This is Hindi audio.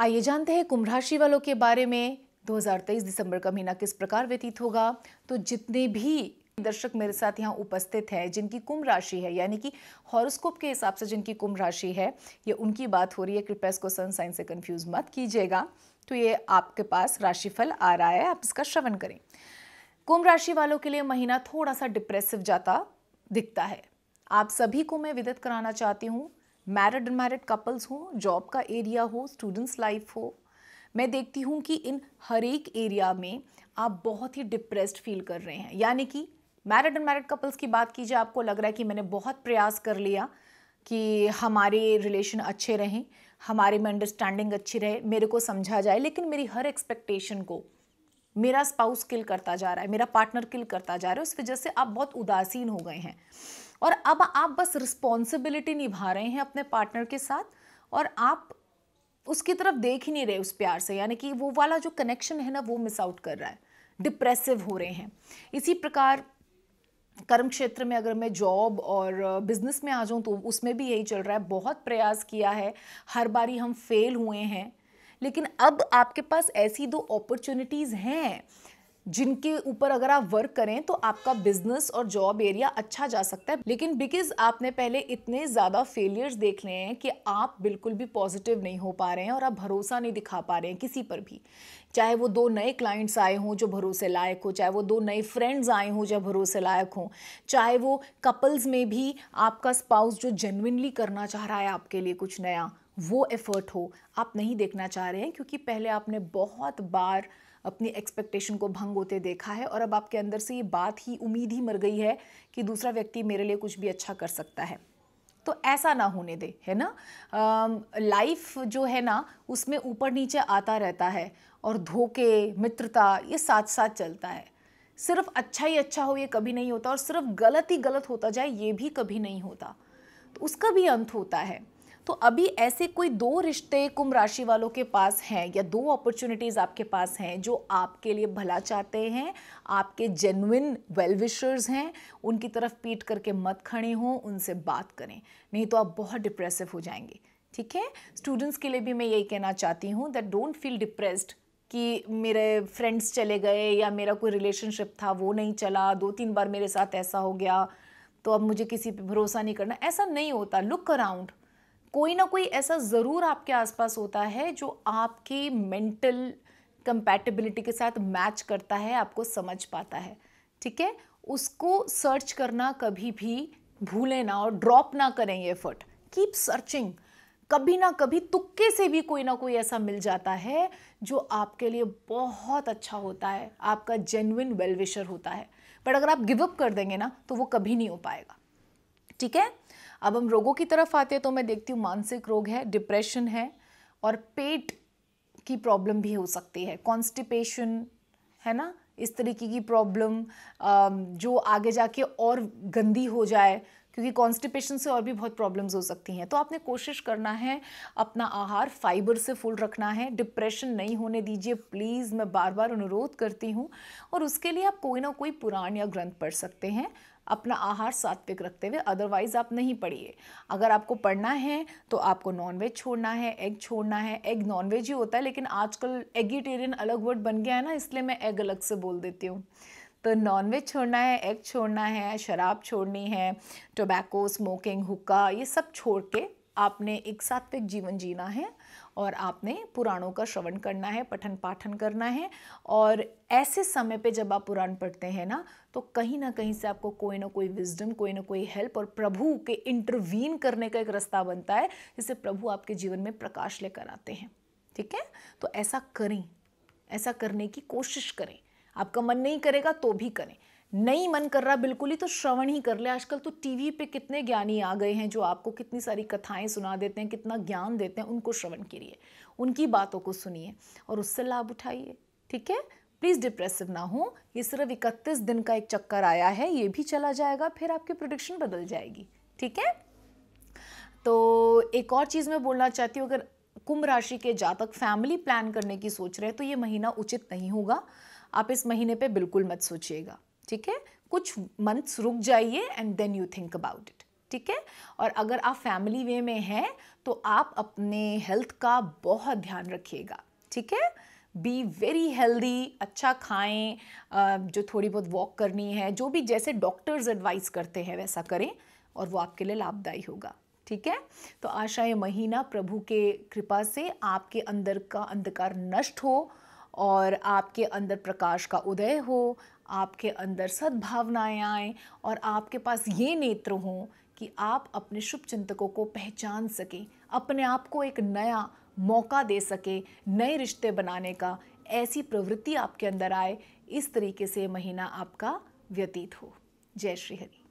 आइए जानते हैं कुंभ राशि वालों के बारे में 2023 दिसंबर का महीना किस प्रकार व्यतीत होगा तो जितने भी दर्शक मेरे साथ यहाँ उपस्थित हैं जिनकी कुंभ राशि है यानी कि हॉरोस्कोप के हिसाब से जिनकी कुंभ राशि है ये उनकी बात हो रही है कृपया इसको सन साइन से कंफ्यूज मत कीजिएगा तो ये आपके पास राशिफल आ रहा है आप इसका श्रवण करें कुंभ राशि वालों के लिए महीना थोड़ा सा डिप्रेसिव जाता दिखता है आप सभी को मैं विदित कराना चाहती हूँ मैरिड अनमैरिड कपल्स हों जॉब का एरिया हो स्टूडेंट्स लाइफ हो मैं देखती हूँ कि इन हर एक एरिया में आप बहुत ही डिप्रेस्ड फील कर रहे हैं यानी कि मैरिड अनमैरिड कपल्स की बात कीजिए आपको लग रहा है कि मैंने बहुत प्रयास कर लिया कि हमारे रिलेशन अच्छे रहें हमारे में अंडरस्टैंडिंग अच्छी रहे मेरे को समझा जाए लेकिन मेरी हर एक्सपेक्टेशन को मेरा स्पाउस किल करता जा रहा है मेरा पार्टनर किल करता जा रहा है उस वजह से आप बहुत उदासीन हो गए हैं और अब आप बस रिस्पॉन्सिबिलिटी निभा रहे हैं अपने पार्टनर के साथ और आप उसकी तरफ देख ही नहीं रहे उस प्यार से यानी कि वो वाला जो कनेक्शन है ना वो मिस आउट कर रहा है डिप्रेसिव हो रहे हैं इसी प्रकार कर्म क्षेत्र में अगर मैं जॉब और बिजनेस में आ जाऊँ तो उसमें भी यही चल रहा है बहुत प्रयास किया है हर बारी हम फेल हुए हैं लेकिन अब आपके पास ऐसी दो अपॉर्चुनिटीज़ हैं जिनके ऊपर अगर आप वर्क करें तो आपका बिजनेस और जॉब एरिया अच्छा जा सकता है लेकिन बिकॉज आपने पहले इतने ज़्यादा फेलियर्स देख लिए हैं कि आप बिल्कुल भी पॉजिटिव नहीं हो पा रहे हैं और आप भरोसा नहीं दिखा पा रहे हैं किसी पर भी चाहे वो दो नए क्लाइंट्स आए हों जो भरोसे लायक हो चाहे वो दो नए फ्रेंड्स आए हों जो भरोसे लायक हों चाहे वो कपल्स में भी आपका स्पाउस जो जेनविनली करना चाह रहा है आपके लिए कुछ नया वो एफ़र्ट हो आप नहीं देखना चाह रहे हैं क्योंकि पहले आपने बहुत बार अपनी एक्सपेक्टेशन को भंग होते देखा है और अब आपके अंदर से ये बात ही उम्मीद ही मर गई है कि दूसरा व्यक्ति मेरे लिए कुछ भी अच्छा कर सकता है तो ऐसा ना होने दे है ना लाइफ जो है ना उसमें ऊपर नीचे आता रहता है और धोखे मित्रता ये साथ साथ चलता है सिर्फ अच्छा ही अच्छा हो ये कभी नहीं होता और सिर्फ गलत ही गलत होता जाए ये भी कभी नहीं होता तो उसका भी अंत होता है तो अभी ऐसे कोई दो रिश्ते कुंभ राशि वालों के पास हैं या दो अपॉर्चुनिटीज़ आपके पास हैं जो आपके लिए भला चाहते हैं आपके जेनुइन वेलविशर्स हैं उनकी तरफ पीट करके मत खड़े हों उनसे बात करें नहीं तो आप बहुत डिप्रेसिव हो जाएंगे ठीक है स्टूडेंट्स के लिए भी मैं यही कहना चाहती हूँ दैट डोंट फील डिप्रेस्ड कि मेरे फ्रेंड्स चले गए या मेरा कोई रिलेशनशिप था वो नहीं चला दो तीन बार मेरे साथ ऐसा हो गया तो अब मुझे किसी पे भरोसा नहीं करना ऐसा नहीं होता लुक अराउंड कोई ना कोई ऐसा ज़रूर आपके आसपास होता है जो आपकी मेंटल कंपैटिबिलिटी के साथ मैच करता है आपको समझ पाता है ठीक है उसको सर्च करना कभी भी भूलें ना और ड्रॉप ना करें ये एफर्ट कीप सर्चिंग कभी ना कभी तुक्के से भी कोई ना कोई ऐसा मिल जाता है जो आपके लिए बहुत अच्छा होता है आपका जेन्युन वेलविशर होता है बट अगर आप गिवअप कर देंगे ना तो वो कभी नहीं हो पाएगा ठीक है अब हम रोगों की तरफ आते हैं तो मैं देखती हूँ मानसिक रोग है डिप्रेशन है और पेट की प्रॉब्लम भी हो सकती है कॉन्स्टिपेशन है ना इस तरीके की प्रॉब्लम जो आगे जाके और गंदी हो जाए क्योंकि कॉन्स्टिपेशन से और भी बहुत प्रॉब्लम्स हो सकती हैं तो आपने कोशिश करना है अपना आहार फाइबर से फुल रखना है डिप्रेशन नहीं होने दीजिए प्लीज़ मैं बार बार अनुरोध करती हूँ और उसके लिए आप कोई ना कोई पुराण या ग्रंथ पढ़ सकते हैं अपना आहार सात्विक रखते हुए अदरवाइज़ आप नहीं पढ़िए अगर आपको पढ़ना है तो आपको नॉनवेज छोड़ना है एग छोड़ना है एग नॉनवेज ही होता है लेकिन आजकल एगिटेरियन अलग वर्ड बन गया है ना इसलिए मैं एग अलग से बोल देती हूँ तो नॉनवेज छोड़ना है एग छोड़ना है शराब छोड़नी है टोबैको स्मोकिंग हुक्का ये सब छोड़ के आपने एक सात्विक जीवन जीना है और आपने पुराणों का श्रवण करना है पठन पाठन करना है और ऐसे समय पे जब आप पुराण पढ़ते हैं ना तो कहीं ना कहीं से आपको कोई ना कोई विजडम कोई ना कोई हेल्प और प्रभु के इंटरवीन करने का एक रास्ता बनता है जिससे प्रभु आपके जीवन में प्रकाश लेकर आते हैं ठीक है तो ऐसा करें ऐसा करने की कोशिश करें आपका मन नहीं करेगा तो भी करें नहीं मन कर रहा बिल्कुल ही तो श्रवण ही कर ले आजकल तो टीवी पे कितने ज्ञानी आ गए हैं जो आपको कितनी सारी कथाएं सुना देते हैं कितना ज्ञान देते हैं उनको श्रवण लिए उनकी बातों को सुनिए और उससे लाभ उठाइए ठीक है प्लीज़ डिप्रेसिव ना हो ये सिर्फ इकतीस दिन का एक चक्कर आया है ये भी चला जाएगा फिर आपकी प्रोडिक्शन बदल जाएगी ठीक है तो एक और चीज़ मैं बोलना चाहती हूँ अगर कुंभ राशि के जातक फैमिली प्लान करने की सोच रहे हैं तो ये महीना उचित नहीं होगा आप इस महीने पे बिल्कुल मत सोचिएगा ठीक है कुछ मंथ्स रुक जाइए and then you think about it ठीक है और अगर आप फैमिली वे में हैं तो आप अपने हेल्थ का बहुत ध्यान रखिएगा ठीक है बी वेरी हेल्दी अच्छा खाएं जो थोड़ी बहुत वॉक करनी है जो भी जैसे डॉक्टर्स एडवाइस करते हैं वैसा करें और वो आपके लिए लाभदायी होगा ठीक है तो आशा ये महीना प्रभु के कृपा से आपके अंदर का अंधकार नष्ट हो और आपके अंदर प्रकाश का उदय हो आपके अंदर सद्भावनाएँ आएँ और आपके पास ये नेत्र हों कि आप अपने शुभ चिंतकों को पहचान सकें अपने आप को एक नया मौका दे सकें नए रिश्ते बनाने का ऐसी प्रवृत्ति आपके अंदर आए इस तरीके से महीना आपका व्यतीत हो जय श्री हरि